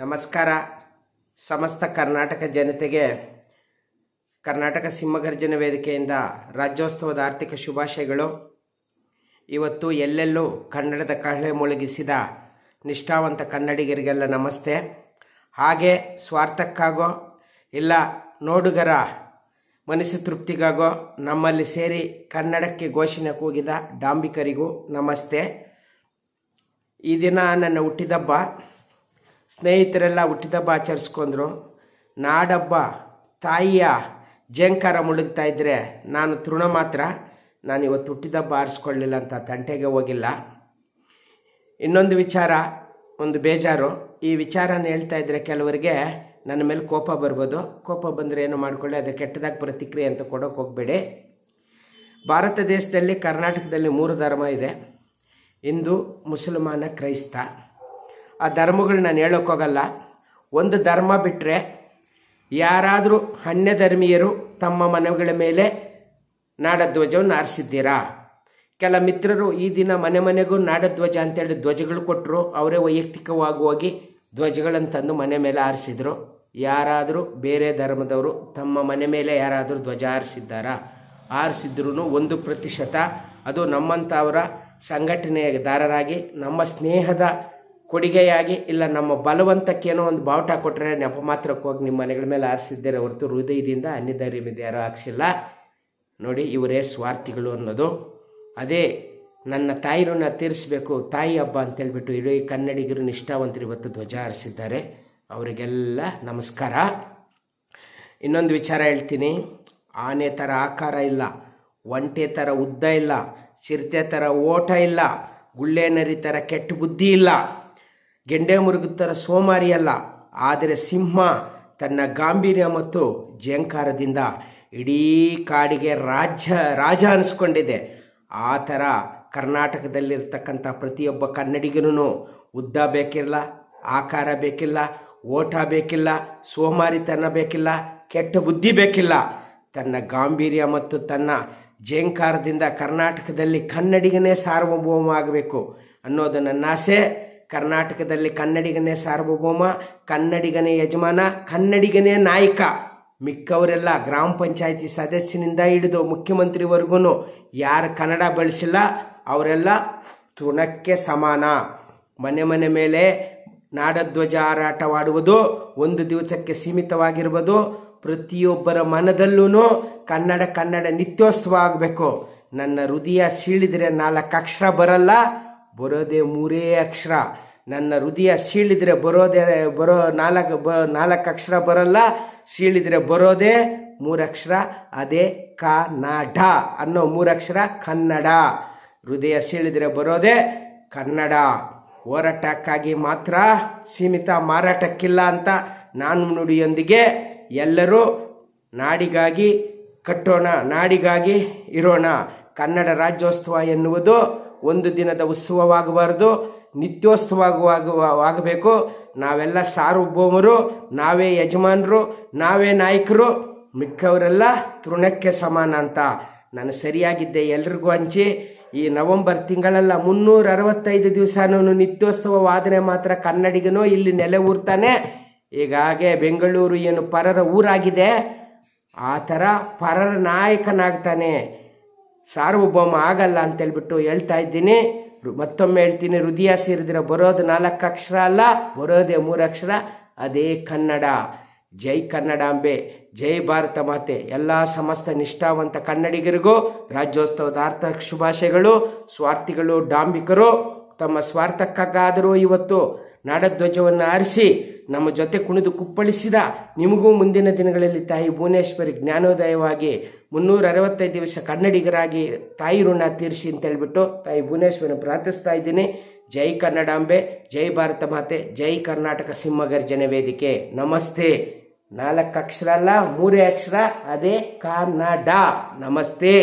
ನಮಸ್ಕಾರ ಸಮಸ್ತ ಕರ್ನಾಟಕ ಜನತೆಗೆ ಕರ್ನಾಟಕ ಸಿಂಹಗರ್ಜನ ವೇದಿಕೆಯಿಂದ ರಾಜ್ಯೋತ್ಸವದ ಆರ್ಥಿಕ ಶುಭಾಶಯಗಳು ಇವತ್ತು ಎಲ್ಲೆಲ್ಲೂ ಕನ್ನಡದ ಕಹಳೆ ಮುಳುಗಿಸಿದ ನಿಷ್ಠಾವಂತ ಕನ್ನಡಿಗರಿಗೆಲ್ಲ ನಮಸ್ತೆ ಹಾಗೆ ಸ್ವಾರ್ಥಕ್ಕಾಗೋ ಇಲ್ಲ ನೋಡುಗರ ಮನಸ್ಸು ತೃಪ್ತಿಗಾಗೋ ನಮ್ಮಲ್ಲಿ ಸೇರಿ ಕನ್ನಡಕ್ಕೆ ಘೋಷಣೆ ಕೂಗಿದ ಡಾಂಬಿಕರಿಗೂ ನಮಸ್ತೆ ಈ ದಿನ ನನ್ನ ಹುಟ್ಟಿದಬ್ಬ ಸ್ನೇಹಿತರೆಲ್ಲ ಹುಟ್ಟಿದಬ್ಬ ಆಚರಿಸ್ಕೊಂಡ್ರು ನಾಡಬ್ಬ ತಾಯಿಯ ಜಂಕಾರ ಮುಳುಗ್ತಾ ಇದ್ದರೆ ನಾನು ತೃಣ ಮಾತ್ರ ನಾನು ಇವತ್ತು ಹುಟ್ಟಿದಬ್ಬ ಆರಿಸ್ಕೊಳ್ಳಿಲ್ಲ ಅಂತ ತಂಟೆಗೆ ಹೋಗಿಲ್ಲ ಇನ್ನೊಂದು ವಿಚಾರ ಒಂದು ಬೇಜಾರು ಈ ವಿಚಾರನ ಹೇಳ್ತಾ ಇದ್ದರೆ ಕೆಲವರಿಗೆ ನನ್ನ ಮೇಲೆ ಕೋಪ ಬರ್ಬೋದು ಕೋಪ ಬಂದರೆ ಏನು ಮಾಡಿಕೊಳ್ಳಿ ಅದು ಕೆಟ್ಟದಾಗಿ ಪ್ರತಿಕ್ರಿಯೆ ಅಂತ ಕೊಡೋಕೆ ಹೋಗಬೇಡಿ ಭಾರತ ದೇಶದಲ್ಲಿ ಕರ್ನಾಟಕದಲ್ಲಿ ಮೂರು ಧರ್ಮ ಇದೆ ಹಿಂದೂ ಮುಸಲ್ಮಾನ ಕ್ರೈಸ್ತ ಆ ಧರ್ಮಗಳು ನಾನು ಹೇಳೋಕ್ಕೋಗಲ್ಲ ಒಂದು ಧರ್ಮ ಬಿಟ್ಟರೆ ಯಾರಾದರೂ ಧರ್ಮೀಯರು ತಮ್ಮ ಮನೆಗಳ ಮೇಲೆ ನಾಡಧ್ವಜವನ್ನು ಆರಿಸಿದ್ದೀರಾ ಕೆಲ ಮಿತ್ರರು ಈ ದಿನ ಮನೆ ಮನೆಗೂ ನಾಡಧ್ವಜ ಅಂತೇಳಿ ಧ್ವಜಗಳು ಕೊಟ್ಟರು ಅವರೇ ವೈಯಕ್ತಿಕವಾಗಿ ಹೋಗಿ ಧ್ವಜಗಳನ್ನು ತಂದು ಮನೆ ಮೇಲೆ ಆರಿಸಿದರು ಯಾರಾದರೂ ಬೇರೆ ಧರ್ಮದವರು ತಮ್ಮ ಮನೆ ಮೇಲೆ ಯಾರಾದರೂ ಧ್ವಜ ಆರಿಸಿದ್ದಾರಾ ಆರಿಸಿದ್ರೂ ಒಂದು ಪ್ರತಿಶತ ಅದು ನಮ್ಮಂಥವರ ದಾರರಾಗಿ ನಮ್ಮ ಸ್ನೇಹದ ಕೊಡುಗೆಯಾಗಿ ಇಲ್ಲ ನಮ್ಮ ಬಲವಂತಕ್ಕೇನೋ ಒಂದು ಬಾವುಟ ಕೊಟ್ಟರೆ ನೆಪ ಮಾತ್ರಕ್ಕೆ ಹೋಗಿ ನಿಮ್ಮ ಮನೆಗಳ ಮೇಲೆ ಆರಿಸಿದ್ದಾರೆ ಹೊರತು ಹೃದಯದಿಂದ ಅನ್ಯಧೈರ್ಯ ಮೇಲೆ ಯಾರೂ ಹಾಕ್ಸಿಲ್ಲ ನೋಡಿ ಇವರೇ ಸ್ವಾರ್ಥಿಗಳು ಅನ್ನೋದು ಅದೇ ನನ್ನ ತಾಯಿರನ್ನ ತೀರಿಸಬೇಕು ತಾಯಿ ಹಬ್ಬ ಅಂತೇಳ್ಬಿಟ್ಟು ಇಡೀ ಕನ್ನಡಿಗರು ನಿಷ್ಠಾವಂತರು ಇವತ್ತು ಧ್ವಜ ಹಾರಿಸಿದ್ದಾರೆ ಅವರಿಗೆಲ್ಲ ನಮಸ್ಕಾರ ಇನ್ನೊಂದು ವಿಚಾರ ಹೇಳ್ತೀನಿ ಆನೆ ಥರ ಆಕಾರ ಇಲ್ಲ ಒಂಟೆ ಥರ ಉದ್ದ ಇಲ್ಲ ಚಿರತೆ ಥರ ಓಟ ಇಲ್ಲ ಗುಳ್ಳೆನರಿ ಥರ ಕೆಟ್ಟ ಬುದ್ಧಿ ಇಲ್ಲ ಗೆಂಡೆ ಮುರುಗುತ್ತರ ಸೋಮಾರಿಯಲ್ಲ ಆದರೆ ಸಿಂಹ ತನ್ನ ಗಾಂಭೀರ್ಯ ಮತ್ತು ಜಯಂಕಾರದಿಂದ ಇಡೀ ಕಾಡಿಗೆ ರಾಜ್ಯ ರಾಜ ಅನಿಸ್ಕೊಂಡಿದೆ ಆ ಥರ ಕರ್ನಾಟಕದಲ್ಲಿರ್ತಕ್ಕಂಥ ಪ್ರತಿಯೊಬ್ಬ ಕನ್ನಡಿಗನೂ ಉದ್ದ ಬೇಕಿಲ್ಲ ಆಕಾರ ಬೇಕಿಲ್ಲ ಓಟ ಬೇಕಿಲ್ಲ ಸೋಮಾರಿತನ ಬೇಕಿಲ್ಲ ಕೆಟ್ಟ ಬುದ್ಧಿ ಬೇಕಿಲ್ಲ ತನ್ನ ಗಾಂಭೀರ್ಯ ಮತ್ತು ತನ್ನ ಜಯಂಕಾರದಿಂದ ಕರ್ನಾಟಕದಲ್ಲಿ ಕನ್ನಡಿಗನೇ ಸಾರ್ವಭೌಮ ಆಗಬೇಕು ಅನ್ನೋದು ನನ್ನ ಆಸೆ ಕರ್ನಾಟಕದಲ್ಲಿ ಕನ್ನಡಿಗನೇ ಸಾರ್ವಭೌಮ ಕನ್ನಡಿಗನೇ ಯಜಮಾನ ಕನ್ನಡಿಗನೇ ನಾಯಕ ಮಿಕ್ಕವರೆಲ್ಲ ಗ್ರಾಮ ಪಂಚಾಯಿತಿ ಸದಸ್ಯನಿಂದ ಹಿಡಿದು ಮುಖ್ಯಮಂತ್ರಿವರೆಗೂ ಯಾರು ಕನ್ನಡ ಬಳಸಿಲ್ಲ ಅವರೆಲ್ಲ ತುಣಕ್ಕೆ ಸಮಾನ ಮನೆ ಮನೆ ಮೇಲೆ ನಾಡಧ್ವಜ ಹಾರಾಟವಾಡುವುದು ಒಂದು ದಿವಸಕ್ಕೆ ಸೀಮಿತವಾಗಿರ್ಬೋದು ಪ್ರತಿಯೊಬ್ಬರ ಮನದಲ್ಲೂ ಕನ್ನಡ ಕನ್ನಡ ನಿತ್ಯೋತ್ಸವ ಆಗಬೇಕು ನನ್ನ ಹೃದಯ ಸೀಳಿದರೆ ನಾಲ್ಕು ಅಕ್ಷರ ಬರಲ್ಲ ಬರೋದೇ ಮೂರೇ ಅಕ್ಷರ ನನ್ನ ಹೃದಯ ಸೀಳಿದ್ರೆ ಬರೋದೆ ಬರೋ ನಾಲ್ಕು ಬ ನಾಲ್ಕು ಅಕ್ಷರ ಬರಲ್ಲ ಸೀಳಿದ್ರೆ ಬರೋದೇ ಮೂರಕ್ಷರ ಅದೇ ಕನ್ನಡ ಅನ್ನೋ ಮೂರಕ್ಷರ ಕನ್ನಡ ಹೃದಯ ಸೀಳಿದ್ರೆ ಬರೋದೇ ಕನ್ನಡ ಹೋರಾಟಕ್ಕಾಗಿ ಮಾತ್ರ ಸೀಮಿತ ಮಾರಾಟಕ್ಕಿಲ್ಲ ಅಂತ ನಾನು ನುಡಿಯೊಂದಿಗೆ ಎಲ್ಲರೂ ನಾಡಿಗಾಗಿ ಕಟ್ಟೋಣ ನಾಡಿಗಾಗಿ ಇರೋಣ ಕನ್ನಡ ರಾಜ್ಯೋತ್ಸವ ಎನ್ನುವುದು ಒಂದು ದಿನದ ಉತ್ಸವವಾಗಬಾರ್ದು ಆಗಬೇಕು ನಾವೆಲ್ಲ ಸಾರ್ವಭೌಮರು ನಾವೇ ಯಜಮಾನರು ನಾವೇ ನಾಯಕರು ಮಿಕ್ಕವರೆಲ್ಲ ತೃಣಕ್ಕೆ ಸಮಾನ ಅಂತ ನಾನು ಸರಿಯಾಗಿದ್ದೆ ಎಲ್ರಿಗೂ ಹಂಚಿ ಈ ನವೆಂಬರ್ ತಿಂಗಳೆಲ್ಲ ಮುನ್ನೂರ ಅರವತ್ತೈದು ದಿವಸನೂ ನಿತ್ಯೋತ್ಸವವಾದರೆ ಮಾತ್ರ ಕನ್ನಡಿಗನು ಇಲ್ಲಿ ನೆಲೆ ಊರ್ತಾನೆ ಈಗಾಗೆ ಬೆಂಗಳೂರು ಏನು ಪರರ ಊರಾಗಿದೆ ಆ ಥರ ಪರರ ನಾಯಕನಾಗ್ತಾನೆ ಸಾರ್ವಭೌಮ ಆಗಲ್ಲ ಅಂತೇಳ್ಬಿಟ್ಟು ಹೇಳ್ತಾ ಇದ್ದೀನಿ ಮತ್ತೊಮ್ಮೆ ಹೇಳ್ತೀನಿ ಹೃದಯ ಸೇರಿದ್ರೆ ಬರೋದು ನಾಲ್ಕು ಅಕ್ಷರ ಅಲ್ಲ ಬರೋದೇ ಮೂರು ಅಕ್ಷರ ಅದೇ ಕನ್ನಡ ಜೈ ಕನ್ನಡಾಂಬೆ ಜೈ ಭಾರತ ಮಾತೆ ಎಲ್ಲ ಸಮಸ್ತ ನಿಷ್ಠಾವಂತ ಕನ್ನಡಿಗರಿಗೂ ರಾಜ್ಯೋತ್ಸವದ ಅರ್ಥ ಶುಭಾಶಯಗಳು ಸ್ವಾರ್ಥಿಗಳು ಡಾಂಬಿಕರು ತಮ್ಮ ಸ್ವಾರ್ಥಕ್ಕಾಗಾದರೂ ಇವತ್ತು ನಾಡಧ್ವಜವನ್ನು ಆರಿಸಿ ನಮ್ಮ ಜೊತೆ ಕುಣಿದು ಕುಪ್ಪಳಿಸಿದ ನಿಮಗೂ ಮುಂದಿನ ದಿನಗಳಲ್ಲಿ ತಾಯಿ ಭುವನೇಶ್ವರಿ ಜ್ಞಾನೋದಯವಾಗಿ ಮುನ್ನೂರ ಅರವತ್ತೈದು ದಿವಸ ಕನ್ನಡಿಗರಾಗಿ ತಾಯಿ ಋಣ ತೀರಿಸಿ ಹೇಳಿಬಿಟ್ಟು ತಾಯಿ ಭುವನೇಶ್ವರಿನ ಪ್ರಾರ್ಥಿಸ್ತಾ ಇದ್ದೀನಿ ಜೈ ಕನ್ನಡಾಂಬೆ ಜೈ ಭಾರತ ಮಾತೆ ಜೈ ಕರ್ನಾಟಕ ಸಿಂಹಗರ್ಜನೆ ವೇದಿಕೆ ನಮಸ್ತೆ ನಾಲ್ಕು ಅಕ್ಷರ ಅಲ್ಲ ಮೂರೇ ಅಕ್ಷರ ಅದೇ ಕನ್ನಡ ನಮಸ್ತೆ